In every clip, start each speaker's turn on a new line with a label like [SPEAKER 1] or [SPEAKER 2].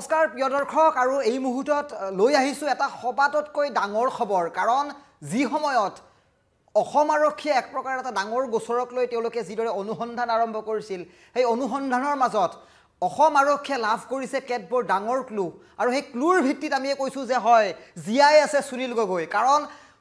[SPEAKER 1] নমস্কাৰ প্ৰিয় দৰ্শক আৰু এই মুহূৰ্তত লৈ আহিছোঁ এটা সবাতোতকৈ ডাঙৰ খবৰ কাৰণ যি সময়ত অসম আৰক্ষীয়ে এক প্ৰকাৰ এটা ডাঙৰ গোচৰক লৈ তেওঁলোকে যিদৰে অনুসন্ধান আৰম্ভ কৰিছিল সেই অনুসন্ধানৰ মাজত অসম আৰক্ষীয়ে লাভ কৰিছে কেতবোৰ ডাঙৰ ক্লু আৰু সেই ক্লুৰ ভিত্তিত আমিয়ে কৈছোঁ যে হয় জীয়াই আছে সুনীল গগৈ কাৰণ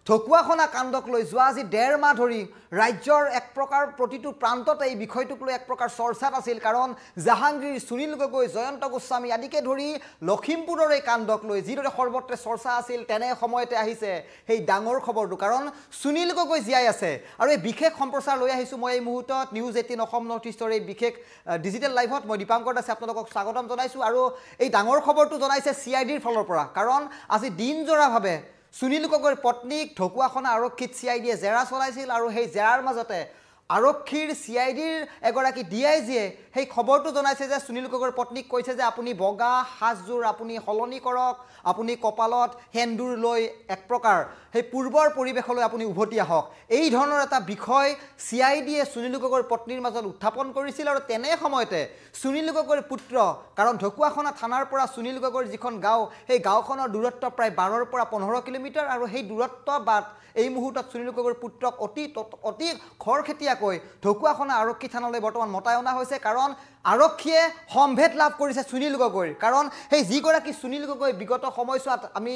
[SPEAKER 1] ঢকুৱাখনা কাণ্ডক লৈ যোৱা আজি ডেৰ মাহ ধৰি ৰাজ্যৰ এক প্ৰকাৰ প্ৰতিটো প্ৰান্ততে এই বিষয়টোক লৈ এক প্ৰকাৰ চৰ্চাত আছিল কাৰণ জাহাংগীৰ সুনীল গগৈ জয়ন্ত গোস্বামী আদিকে ধৰি লখিমপুৰৰ এই কাণ্ডক লৈ যিদৰে সৰ্বত্ৰে চৰ্চা আছিল তেনে সময়তে আহিছে সেই ডাঙৰ খবৰটো কাৰণ সুনীল গগৈ জীয়াই আছে আৰু এই বিশেষ সম্প্ৰচাৰ লৈ আহিছোঁ মই এই মুহূৰ্তত নিউজ এইটিন অসম নৰ্থ ইষ্টৰ এই বিশেষ ডিজিটেল লাইভত মই দীপাংকৰ দাসে আপোনালোকক স্বাগতম জনাইছোঁ আৰু এই ডাঙৰ খবৰটো জনাইছে চি আই ডিৰ ফালৰ পৰা কাৰণ আজি দিনজোৰাভাৱে সুনীল গগৈৰ পত্নীক ঢকুৱাখনা আৰক্ষীত চি আই ডিয়ে জেৰা চলাইছিল আৰু সেই জেৰাৰ মাজতে আৰক্ষীৰ চি আই ডিৰ এগৰাকী ডি আই জিয়ে সেই খবৰটো জনাইছে যে সুনীল গগৈৰ পত্নীক কৈছে যে আপুনি বগা সাজযোৰ আপুনি সলনি কৰক আপুনি কপালত সেন্দুৰ লৈ এক প্ৰকাৰ সেই পূৰ্বৰ পৰিৱেশলৈ আপুনি উভতি আহক এই ধৰণৰ এটা বিষয় চি আই ডিয়ে সুনীল গগৈৰ পত্নীৰ মাজত উত্থাপন কৰিছিল আৰু তেনে সময়তে সুনীল গগৈৰ পুত্ৰ কাৰণ ঢকুৱাখনা থানাৰ পৰা সুনীল গগৈৰ যিখন গাঁও সেই গাঁওখনৰ দূৰত্ব প্ৰায় বাৰৰ পৰা পোন্ধৰ কিলোমিটাৰ আৰু সেই দূৰত্ব বাট এই মুহূৰ্তত সুনীল গগৈৰ পুত্ৰক অতি অতি খৰখেতীয়া নিদিয়াকৈ ঢকুৱাখানা আৰক্ষী থানালৈ বৰ্তমান মতাই অনা হৈছে কাৰণ আৰক্ষীয়ে সম্ভেদ লাভ কৰিছে সুনীল গগৈৰ কাৰণ সেই যিগৰাকী সুনীল গগৈ বিগত সময়ছোৱাত আমি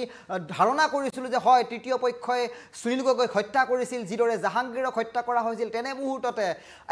[SPEAKER 1] ধাৰণা কৰিছিলোঁ যে হয় তৃতীয় পক্ষই সুনীল গগৈক হত্যা কৰিছিল যিদৰে জাহাংগীৰক হত্যা কৰা হৈছিল তেনে মুহূৰ্ততে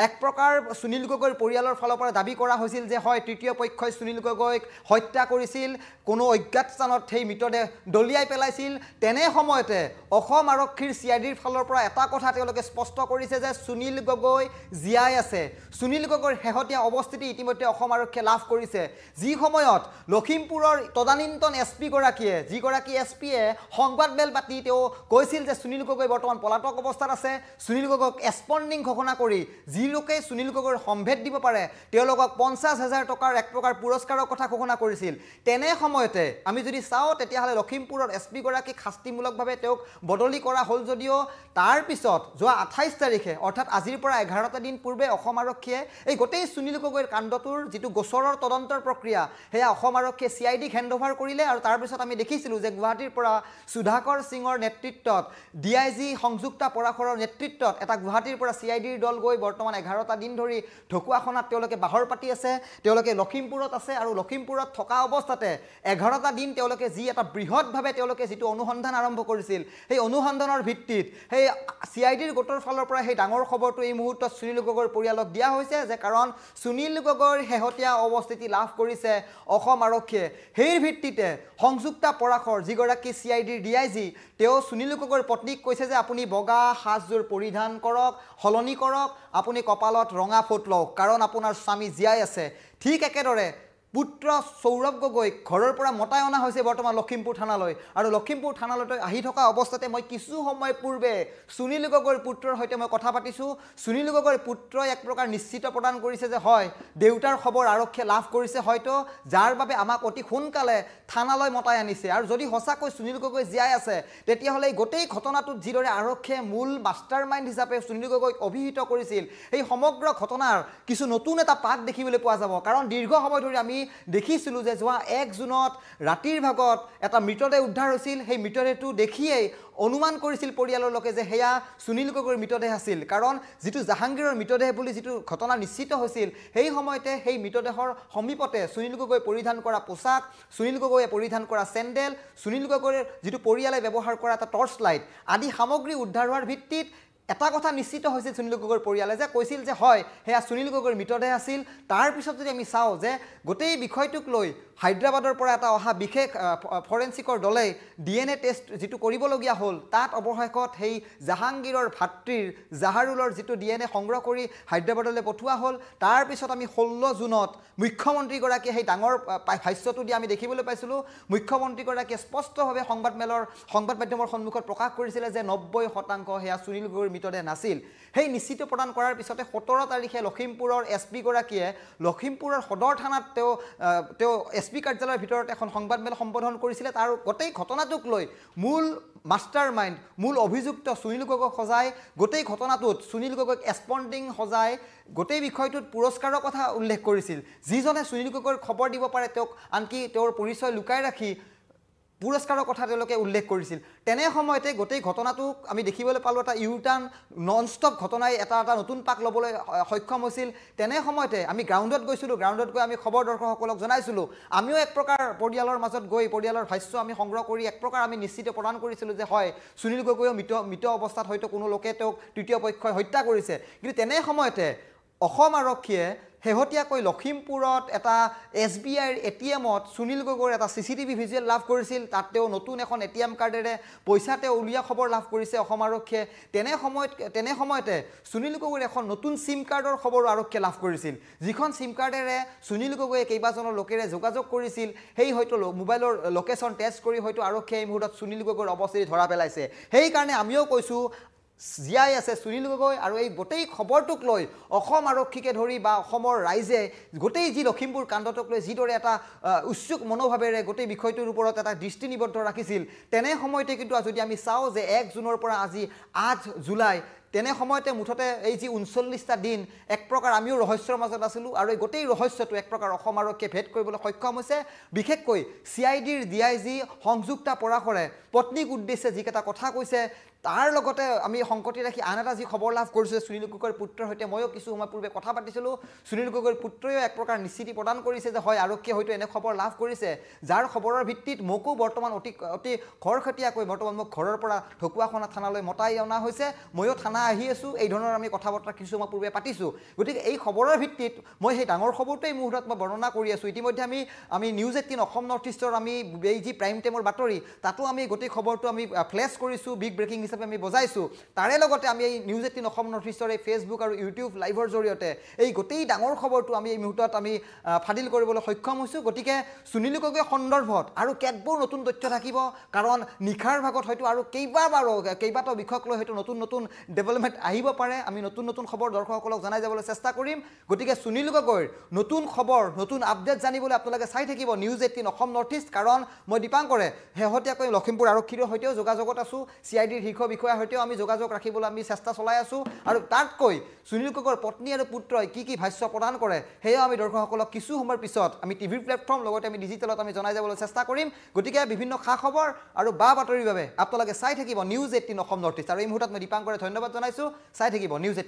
[SPEAKER 1] এক প্ৰকাৰ সুনীল গগৈৰ পৰিয়ালৰ ফালৰ পৰা দাবী কৰা হৈছিল যে হয় তৃতীয় পক্ষই সুনীল গগৈক হত্যা কৰিছিল কোনো অজ্ঞাত স্থানত সেই মৃতদেহ দলিয়াই পেলাইছিল তেনে সময়তে অসম আৰক্ষীৰ চি আই ডিৰ ফালৰ পৰা এটা কথা তেওঁলোকে স্পষ্ট কৰিছে যে সুনীল গগৈ জীয়াই আছে সুনীল গগৈৰ শেহতীয়া অৱস্থিতি ইতিমধ্যে অসম আৰক্ষীয়ে লাভ কৰিছে যি সময়ত লখিমপুৰৰ তদানীন্তন এছ পি গৰাকীয়ে যিগৰাকী এছ পিয়ে সংবাদমেল পাতি তেওঁ কৈছিল যে সুনীল গগৈ বৰ্তমান পলাতক অৱস্থাত আছে সুনীল গগৈক এছপণ্ডিং ঘোষণা কৰি যি লোকে সুনীল গগৈৰ সম্ভেদ দিব পাৰে তেওঁলোকক পঞ্চাছ হাজাৰ টকাৰ এক প্ৰকাৰ পুৰস্কাৰৰ কথা ঘোষণা কৰিছিল তেনে সময়তে আমি যদি চাওঁ তেতিয়াহ'লে লখিমপুৰৰ এছ পিগৰাকীক শাস্তিমূলকভাৱে তেওঁক বদলি কৰা হ'ল যদিও তাৰপিছত যোৱা আঠাইছ তাৰিখে অৰ্থাৎ আজিৰ পৰা এঘাৰটা দিন পূৰ্বে অসম আৰক্ষীয়ে এই গোটেই সুনীল গগৈৰ কাণ্ড কাণ্ডটোৰ যিটো গোচৰৰ তদন্তৰ প্ৰক্ৰিয়া সেয়া অসম আৰক্ষীয়ে চি আই ডিক হেণ্ড অভাৰ কৰিলে আৰু তাৰপিছত আমি দেখিছিলোঁ যে গুৱাহাটীৰ পৰা সুধাকৰ সিঙৰ নেতৃত্বত ডি আই জি সংযুক্তা পৰাশৰৰ নেতৃত্বত এটা গুৱাহাটীৰ পৰা চি আই ডিৰ দল গৈ বৰ্তমান এঘাৰটা দিন ধৰি ঢকুৱাখনাত তেওঁলোকে বাহৰ পাতি আছে তেওঁলোকে লখিমপুৰত আছে আৰু লখিমপুৰত থকা অৱস্থাতে এঘাৰটা দিন তেওঁলোকে যি এটা বৃহৎভাৱে তেওঁলোকে যিটো অনুসন্ধান আৰম্ভ কৰিছিল সেই অনুসন্ধানৰ ভিত্তিত সেই চি আই ডিৰ গোটৰ ফালৰ পৰা সেই ডাঙৰ খবৰটো এই মুহূৰ্তত সুনীল গগৈৰ পৰিয়ালক দিয়া হৈছে যে কাৰণ সুনীল গগৈ বিভাগৰ শেহতীয়া অৱস্থিতি লাভ কৰিছে অসম আৰক্ষীয়ে সেই ভিত্তিতে সংযুক্ত পৰাশৰ যিগৰাকী চি আই ডিৰ ডি আই জি তেওঁ সুনীল গগৈৰ পত্নীক কৈছে যে আপুনি বগা সাজযোৰ পৰিধান কৰক সলনি কৰক আপুনি কপালত ৰঙা ফুট লওক কাৰণ আপোনাৰ স্বামী জীয়াই আছে ঠিক একেদৰে পুত্ৰ সৌৰভ গগৈ ঘৰৰ পৰা মতাই অনা হৈছে বৰ্তমান লখিমপুৰ থানালৈ আৰু লখিমপুৰ থানালৈ আহি থকা অৱস্থাতে মই কিছু সময় পূৰ্বে সুনীল গগৈৰ পুত্ৰৰ সৈতে মই কথা পাতিছোঁ সুনীল গগৈৰ পুত্ৰই এক প্ৰকাৰ নিশ্চিত প্ৰদান কৰিছে যে হয় দেউতাৰ খবৰ আৰক্ষীয়ে লাভ কৰিছে হয়তো যাৰ বাবে আমাক অতি সোনকালে থানালৈ মতাই আনিছে আৰু যদি সঁচাকৈ সুনীল গগৈ জীয়াই আছে তেতিয়াহ'লে এই গোটেই ঘটনাটোত যিদৰে আৰক্ষীয়ে মূল মাষ্টাৰ মাইণ্ড হিচাপে সুনীল গগৈক অভিহিত কৰিছিল সেই সমগ্ৰ ঘটনাৰ কিছু নতুন এটা পাক দেখিবলৈ পোৱা যাব কাৰণ দীৰ্ঘ সময় ধৰি আমি দেখিছিলোঁ যে যোৱা এক জুনত ৰাতিৰ ভাগত এটা মৃতদেহ উদ্ধাৰ হৈছিল সেই মৃতদেহটো দেখিয়েই অনুমান কৰিছিল পৰিয়ালৰ লোকে যে সেয়া সুনীল গগৈৰ মৃতদেহ আছিল কাৰণ যিটো জাহাংগীৰৰ মৃতদেহ বুলি যিটো ঘটনা নিশ্চিত হৈছিল সেই সময়তে সেই মৃতদেহৰ সমীপতে সুনীল গগৈ পৰিধান কৰা পোচাক সুনীল গগৈয়ে পৰিধান কৰা চেণ্ডেল সুনীল গগৈৰ যিটো পৰিয়ালে ব্যৱহাৰ কৰা এটা টৰ্চ লাইট আদি সামগ্ৰী উদ্ধাৰ হোৱাৰ ভিত্তিত এটা কথা নিশ্চিত হৈছিল সুনীল গগৈৰ পৰিয়ালে যে কৈছিল যে হয় সেয়া সুনীল গগৈৰ মৃতদেহ আছিল তাৰপিছত যদি আমি চাওঁ যে গোটেই বিষয়টোক লৈ হায়দৰাবাদৰ পৰা এটা অহা বিশেষ ফৰেনচিকৰ দলে ডি এন এ টেষ্ট যিটো কৰিবলগীয়া হ'ল তাত অৱশেষত সেই জাহাংগীৰৰ ভাতৃৰ জাহাৰুলৰ যিটো ডি এন এ সংগ্ৰহ কৰি হায়দৰাবাদলৈ পঠোৱা হ'ল তাৰপিছত আমি ষোল্ল জুনত মুখ্যমন্ত্ৰীগৰাকীয়ে সেই ডাঙৰ ভাষ্যটো দি আমি দেখিবলৈ পাইছিলোঁ মুখ্যমন্ত্ৰীগৰাকীয়ে স্পষ্টভাৱে সংবাদমেলৰ সংবাদ মাধ্যমৰ সন্মুখত প্ৰকাশ কৰিছিলে যে নব্বৈ শতাংশ সেয়া সুনীল গগৈৰ ভিতৰতে নাছিল সেই নিশ্চিত প্ৰদান কৰাৰ পিছতে সোতৰ তাৰিখে লখিমপুৰৰ এছ পিগৰাকীয়ে লখিমপুৰৰ সদৰ থানাত তেওঁ তেওঁ এছ পি কাৰ্যালয়ৰ ভিতৰত এখন সংবাদমেল সম্বোধন কৰিছিলে তাৰ গোটেই ঘটনাটোক লৈ মূল মাষ্টাৰ মাইণ্ড মূল অভিযুক্ত সুনীল গগৈক সজাই গোটেই ঘটনাটোত সুনীল গগৈক এছপণ্ডিং সজাই গোটেই বিষয়টোত পুৰস্কাৰৰ কথা উল্লেখ কৰিছিল যিজনে সুনীল গগৈৰ খবৰ দিব পাৰে তেওঁক আনকি তেওঁৰ পৰিচয় লুকাই ৰাখি পুৰস্কাৰৰ কথা তেওঁলোকে উল্লেখ কৰিছিল তেনে সময়তে গোটেই ঘটনাটোক আমি দেখিবলৈ পালোঁ এটা ইউটাৰ্ণ নন ষ্টপ ঘটনাই এটা এটা নতুন পাক ল'বলৈ সক্ষম হৈছিল তেনে সময়তে আমি গ্ৰাউণ্ডত গৈছিলোঁ গ্ৰাউণ্ডত গৈ আমি খবৰ দৰ্শকসকলক জনাইছিলোঁ আমিও এক প্ৰকাৰ পৰিয়ালৰ মাজত গৈ পৰিয়ালৰ ভাষ্য আমি সংগ্ৰহ কৰি এক প্ৰকাৰ আমি নিশ্চিত প্ৰদান কৰিছিলোঁ যে হয় সুনীল গগৈও মৃত মৃত অৱস্থাত হয়তো কোনো লোকে তেওঁক তৃতীয় পক্ষই হত্যা কৰিছে কিন্তু তেনে সময়তে অসম আৰক্ষীয়ে শেহতীয়াকৈ লখিমপুৰত এটা এছ বি আইৰ এ টি এমত সুনীল গগৈৰ এটা চি চি টিভি ভিজুৱেল লাভ কৰিছিল তাত তেওঁ নতুন এখন এ টি এম কাৰ্ডেৰে পইচা তেওঁ উলিওৱা খবৰ লাভ কৰিছে অসম আৰক্ষীয়ে তেনে সময়ত তেনে সময়তে সুনীল গগৈৰ এখন নতুন চিম কাৰ্ডৰ খবৰো আৰক্ষীয়ে লাভ কৰিছিল যিখন চিম কাৰ্ডেৰে সুনীল গগৈয়ে কেইবাজনো লোকেৰে যোগাযোগ কৰিছিল সেই হয়তো মোবাইলৰ লোকেশ্যন টেষ্ট কৰি হয়তো আৰক্ষীয়ে এই মুহূৰ্তত সুনীল গগৈৰ অৱস্থিতি ধৰা পেলাইছে সেইকাৰণে আমিও কৈছোঁ জীয়াই আছে সুনীল গগৈ আৰু এই গোটেই খবৰটোক লৈ অসম আৰক্ষীকে ধৰি বা অসমৰ ৰাইজে গোটেই যি লখিমপুৰ কাণ্ডটোক লৈ যিদৰে এটা উৎসুক মনোভাৱেৰে গোটেই বিষয়টোৰ ওপৰত এটা দৃষ্টি নিবদ্ধ ৰাখিছিল তেনে সময়তে কিন্তু যদি আমি চাওঁ যে এক জুনৰ পৰা আজি আঠ জুলাই তেনে সময়তে মুঠতে এই যি ঊনচল্লিছটা দিন এক প্ৰকাৰ আমিও ৰহস্যৰ মাজত আছিলোঁ আৰু এই গোটেই ৰহস্যটো এক প্ৰকাৰ অসম আৰক্ষীয়ে ভেদ কৰিবলৈ সক্ষম হৈছে বিশেষকৈ চি আই ডিৰ ডি আই জি সংযুক্তা পৰাশৰে পত্নীক উদ্দেশ্যে যিকেইটা কথা কৈছে তাৰ লগতে আমি সংকটি ৰাখি আন এটা যি খবৰ লাভ কৰিছোঁ যে সুনীল গগৈৰ পুত্ৰৰ সৈতে ময়ো কিছু সময় পূৰ্বে কথা পাতিছিলোঁ সুনীল গগৈৰ পুত্ৰইও এক প্ৰকাৰ নিশ্চিতি প্ৰদান কৰিছে যে হয় আৰক্ষীয়ে হয়তো এনে খবৰ লাভ কৰিছে যাৰ খবৰৰ ভিত্তিত মোকো বৰ্তমান অতি অতি খৰখটীয়াকৈ বৰ্তমান মোক ঘৰৰ পৰা ঢকুৱাখনা থানালৈ মতাই অনা হৈছে ময়ো থানা জনা আহি আছোঁ এই ধৰণৰ আমি কথা বতৰা কিছু কিছুমান পূৰ্বে পাতিছোঁ গতিকে এই খবৰৰ ভিত্তিত মই সেই ডাঙৰ খবৰটোৱেই এই মুহূৰ্তত মই বৰ্ণনা কৰি আছোঁ ইতিমধ্যে আমি আমি নিউজ এইটিন অসম নৰ্থ ইষ্টৰ আমি এই যি প্ৰাইম টাইমৰ বাতৰি তাতো আমি গোটেই খবৰটো আমি ফ্লেছ কৰিছোঁ বিগ ব্ৰেকিং হিচাপে আমি বজাইছোঁ তাৰে লগতে আমি এই নিউজ এইটিন অসম নৰ্থ ইষ্টৰ এই ফেচবুক আৰু ইউটিউব লাইভৰ জৰিয়তে এই গোটেই ডাঙৰ খবৰটো আমি এই মুহূৰ্তত আমি ফাদিল কৰিবলৈ সক্ষম হৈছোঁ গতিকে সুনীল গগৈ সন্দৰ্ভত আৰু কেতবোৰ নতুন তথ্য থাকিব কাৰণ নিশাৰ ভাগত হয়তো আৰু কেইবাবাৰো কেইবাটাও বিষয়ক লৈ হয়তো নতুন নতুন ডেভেলপ ডেভেলপমেণ্ট আহিব পাৰে আমি নতুন নতুন খবৰ দৰ্শকসকলক জনাই যাবলৈ চেষ্টা কৰিম গতিকে সুনীল গগৈৰ নতুন খবৰ নতুন আপডেট জানিবলৈ আপোনালোকে চাই থাকিব news eighteen Assam north east কাৰণ মই দীপাংকৰে শেহতীয়াকৈ লখিমপুৰ আৰক্ষীৰ সৈতেও যোগাযোগত আছোঁ চি আই ডিৰ শীৰ্ষ বিষয়াৰ সৈতেও আমি যোগাযোগ ৰাখিবলৈ আমি চেষ্টা চলাই আছোঁ আৰু তাতকৈ সুনীল গগৈৰ পত্নী আৰু পুত্ৰই কি কি ভাষ্য প্ৰদান কৰে সেয়াও আমি দৰ্শকসকলক কিছু সময়ৰ পিছত আমি টি ভিৰ প্লেটফৰ্ম লগতে আমি ডিজিটেলত আমি জনাই যাবলৈ চেষ্টা কৰিম গতিকে বিভিন্ন খা খবৰ আৰু বা বাতৰিৰ বাবে আপোনালোকে চাই থাকিব news eighteen Assam north east আৰু এই মুহূৰ্তত মই দীপাংকৰে ধন্যবাদ জনাইছোঁ চাই থাকিব নিউজ